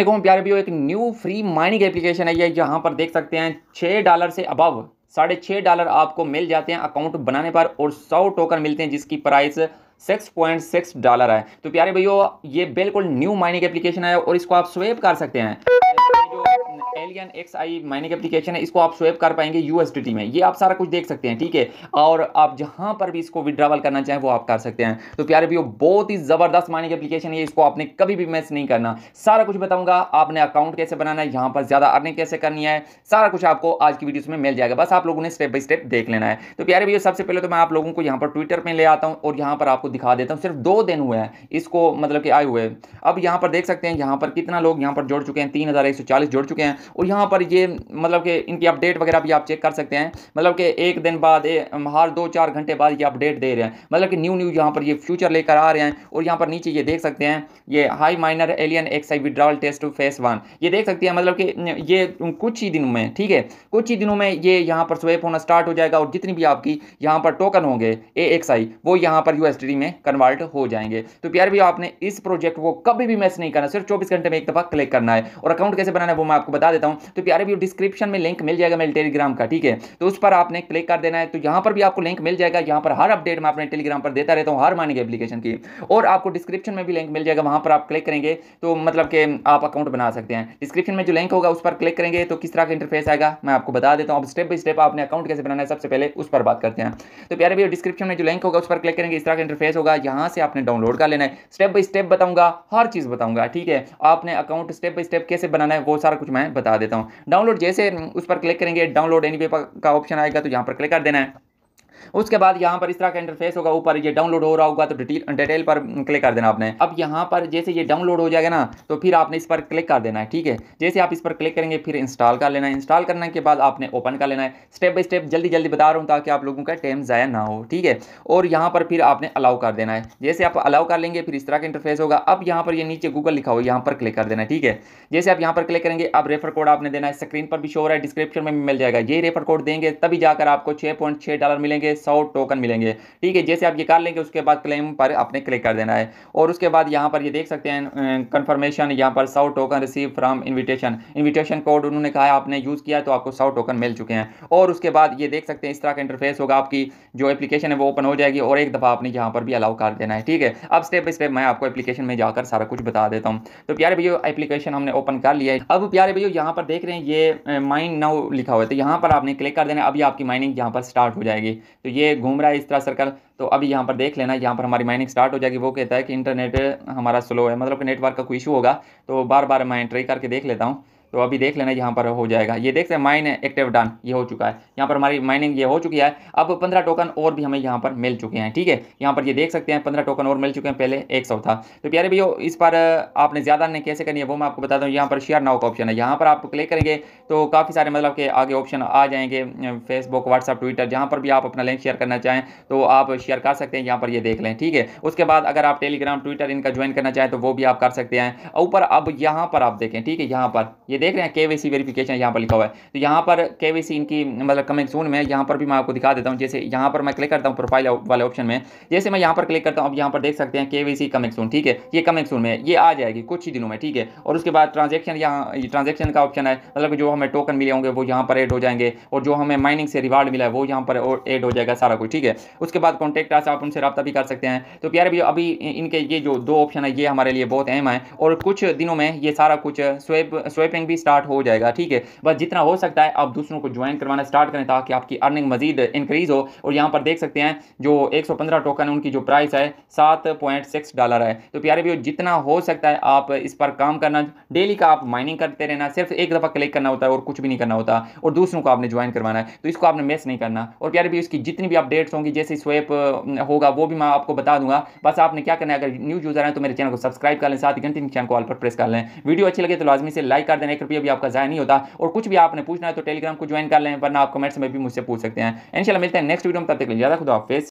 देखो प्यारे भी एक न्यू फ्री माइनिंग एप्लीकेशन है ये जहाँ पर देख सकते हैं छः डॉलर से अबव साढ़े छः डॉलर आपको मिल जाते हैं अकाउंट बनाने पर और सौ टोकन मिलते हैं जिसकी price six point six dollar है तो प्यारे भैया ये बिल्कुल न्यू माइनिंग एप्लीकेशन है और इसको आप स्वेप कर सकते हैं alien X I mining application है इसको आप स्वेप कर पाएंगे यूएसडीटी में ये आप सारा कुछ देख सकते हैं ठीक है और आप जहां पर भी इसको विद्रावल करना चाहें वो आप कर सकते हैं तो प्यारे भी बहुत ही ज़बरदस्त माइनिंग एप्लीकेशन है इसको आपने कभी भी मैच नहीं करना सारा कुछ बताऊंगा आपने अकाउंट कैसे बनाना है यहाँ पर ज़्यादा अर्निंग कैसे करनी है सारा कुछ आपको आज की वीडियो में मिल जाएगा बस आप लोगों ने स्टेप बाई स्टेप देख लेना है तो प्यारे भैया सबसे पहले तो मैं आप लोगों को यहाँ पर ट्विटर में ले आता हूँ और यहाँ पर आपको दिखा देता हूँ सिर्फ दो दिन हुए हैं इसको मतलब कि आए हुए अब यहाँ पर देख सकते हैं यहाँ पर कितना लोग यहाँ पर जोड़ चुके हैं तीन जोड़ चुके हैं और यहाँ पर ये मतलब कि इनकी अपडेट वगैरह भी आप चेक कर सकते हैं मतलब कि एक दिन बाद हर दो चार घंटे बाद ये अपडेट दे रहे हैं मतलब कि न्यू न्यू यहाँ पर ये फ्यूचर लेकर आ रहे हैं और यहाँ पर नीचे ये देख सकते हैं ये high miner alien X I withdrawal test to phase one ये देख सकते हैं मतलब कि ये कुछ ही दिनों में ठीक है कुछ ही दिनों में ये यहाँ पर स्वेप होना स्टार्ट हो जाएगा और जितनी भी आपकी यहाँ पर टोकन होंगे ए वो यहाँ पर यू में कन्वर्ट हो जाएंगे तो प्यार भी आपने इस प्रोजेक्ट को कभी भी मिस नहीं करना सिर्फ चौबीस घंटे में एक दफ़ा क्लिक करना है और अकाउंट कैसे बनाना है वो मैं आपको बता बता देता हूँ तो प्यारे व्यू डिस्क्रिप्शन में लिंक मिल जाएगा मेरे टेलीग्राम का ठीक है तो उस पर आपने क्लिक कर देना है तो यहाँ पर भी आपको लिंक मिल जाएगा यहाँ पर हर अपडेट मैं अपने टेलीग्राम पर देता रहता हूँ हर मानी एप्लीकेशन की और आपको डिस्क्रिप्शन में भी लिंक मिल जाएगा वहाँ पर आप क्लिक करेंगे तो मतलब कि आप अकाउंट बना सकते हैं डिस्क्रिप्शन में जो लिंक होगा उस पर क्लिक करेंगे तो किस तरह का इंटरफेस आएगा मैं आपको बता देता हूँ अब स्टेप बाई स्टेप आपने अकाउंट कैसे बनाना है सबसे पहले उस पर बात करते हैं तो प्यारे भैया डिस्क्रिप्शन में जो लिंक होगा उस पर क्लिक करेंगे इस तरह का इंटरफेस होगा यहाँ से आपने डाउनलोड कर लेना है स्टेप बाई स्टेप बताऊंगा हर चीज़ बताऊंगा ठीक है आपने अकाउंट स्टेप बाई स्टेप कैसे बनाना है वो सारा कुछ मैं बता देता हूँ डाउनलोड जैसे उस पर क्लिक करेंगे डाउनलोड एनी का ऑप्शन आएगा तो यहाँ पर क्लिक कर देना है उसके बाद यहाँ पर इस तरह का इंटरफेस होगा ऊपर ये डाउनलोड हो रहा होगा तो डिटेल डिटेल पर क्लिक कर देना आपने अब यहाँ पर जैसे ये डाउनलोड हो जाएगा ना तो फिर आपने इस पर क्लिक कर देना है ठीक है जैसे आप इस पर क्लिक करेंगे फिर इंस्टॉल कर लेना है इंस्टॉल करने के बाद आपने ओपन कर लेना है स्टेप बाई स्टेप जल्दी जल्दी बता रहा हूँ ताकि आप लोगों का टाइम ज़ाया ना हो ठीक है और यहाँ पर फिर आपने अलाउ कर देना है जैसे आप अलाउ कर लेंगे फिर इस तरह का इंटरफेस होगा अब यहाँ पर ये नीचे गूगल लिखा हो यहाँ पर क्लिक कर देना है ठीक है जैसे आप यहाँ पर क्लिक करेंगे अब रेफर कोड आपने देना है स्क्रीन पर भी शो हो रहा है डिस्क्रिप्शन में मिल जाएगा ये रेफर कोड देंगे तभी जाकर आपको छः डॉलर मिलेंगे मिलेंगे सौ टोकन मिलेंगे ठीक है जैसे आप ये कर लेंगे उसके बाद क्लेम पर आपने क्लिक कर देना है और उसके बाद यहाँ पर ये देख सकते हैं कन्फर्मेशन यहाँ पर सौ token receive from invitation invitation code उन्होंने कहा आपने यूज़ किया तो आपको सौ टोकन मिल चुके हैं और उसके बाद ये देख सकते हैं इस तरह का इंटरफेस होगा आपकी जो एप्लीकेशन है वो ओपन हो जाएगी और एक दफ़ा आपने यहाँ पर भी अलाउ कर देना है ठीक है अब स्टेप बाई स्टेप मैं आपको एप्लीकेशन में जाकर सारा कुछ बता देता हूँ तो प्यारे भैया एप्लीकेशन हमने ओपन कर लिया है अब प्यारे भैया यहाँ पर देख रहे हैं ये माइंड नाउ लिखा हुआ है तो यहाँ पर आपने क्लिक कर देना अभी आपकी माइनिंग यहाँ पर स्टार्ट हो जाएगी तो ये घूम रहा है इस तरह सर्कल तो अभी यहाँ पर देख लेना यहाँ पर हमारी माइनिंग स्टार्ट हो जाएगी वो कहता है कि इंटरनेट हमारा स्लो है मतलब कि नेटवर्क का कोई इशू होगा तो बार बार मैं ट्राई करके देख लेता हूँ तो अभी देख लेना यहाँ पर हो जाएगा ये देख सकते हैं माइन एक्टिव डन ये हो चुका है यहाँ पर हमारी माइनिंग ये हो चुकी है अब पंद्रह टोकन और भी हमें यहाँ पर मिल चुके हैं ठीक है यहाँ पर ये देख सकते हैं पंद्रह टोकन और मिल चुके हैं पहले एक सौ था तो प्यारे भैया इस पर आपने ज़्यादा नहीं कैसे करनी है वो मैं आपको बताता हूँ यहाँ पर शेयर नाव का ऑप्शन है यहाँ पर आप क्लिक करेंगे तो काफ़ी सारे मतलब के आगे ऑप्शन आ जाएंगे फेसबुक व्हाट्सअप ट्विटर जहाँ पर भी आप अपना लिंक शेयर करना चाहें तो आप शेयर कर सकते हैं यहाँ पर ये देख लें ठीक है उसके बाद अगर आप टेलीग्राम ट्विटर इनका ज्वाइन करना चाहें तो वो भी आप कर सकते हैं ऊपर अब यहाँ पर आप देखें ठीक है यहाँ पर ये देख रहे हैं के सी वेरीफिकेशन यहाँ पर लिखा हुआ है तो यहाँ पर के इनकी मतलब कमिंग सून में यहाँ पर भी मैं आपको दिखा देता हूँ जैसे यहाँ पर मैं क्लिक करता हूँ प्रोफाइल वाले ऑप्शन में जैसे मैं यहाँ पर क्लिक करता हूँ अब यहाँ पर देख सकते हैं के सी कमिंग सून ठीक है ये कमिंग सून में ये आ जाएगी कुछ ही दिनों में ठीक है और उसके बाद ट्रांजेक्शन यहाँ ट्रांजेक्शन का ऑप्शन है मतलब जो हमें टोकन मिले होंगे वो यहाँ पर एड हो जाएंगे और जो हमें माइनिंग से रिवार्ड मिला है वो यहाँ पर एड हो जाएगा सारा कुछ ठीक है उसके बाद कॉन्टैक्ट आज आप उनसे रब्ता भी कर सकते हैं तो प्यारे भी अभी इनके ये जो दो ऑप्शन है ये हमारे लिए बहुत अहम है और कुछ दिनों में ये सारा कुछ स्वेप स्वेपिंग भी स्टार्ट हो जाएगा ठीक है बस जितना हो सकता है आप दूसरों को ज्वाइन करवाना स्टार्ट करें ताकि आपकी अर्निंग मजीद इंक्रीज़ हो और यहाँ पर देख सकते हैं जो 115 टोकन है उनकी जो प्राइस है सात पॉइंट सिक्स डॉलर है तो प्यारे भी जितना हो सकता है आप इस पर काम करना डेली का आप माइनिंग करते रहना सिर्फ एक दफ़ा क्लिक करना होता है और कुछ भी नहीं करना होता और दूसरों को आपने ज्वाइन करवाना है तो इसको आपने मिस नहीं करना और प्यारे भी इसकी जितनी भी अपडेट्स होंगी जैसे स्वेप होगा वो भी मैं आपको बता दूंगा बस आपने क्या करना है अगर न्यूज यूज़र हैं तो मेरे चैनल को सब्सक्राइब कर लें साथ ही घंटे चैनल को ऑल पर प्रेस कर लें वीडियो अच्छी लगे तो लाजमी से लाइक कर देने एक रुपया भी आपका ज़ाया नहीं होता और कुछ भी आपने पूछना है तो टेलीग्राम को ज्वाइन कर लें वरना आप कमेंट्स में भी मुझसे पूछ सकते हैं इनशाला मिलते हैं नेक्स्ट वीडियो में तब तक ज़्यादा खुदा फेस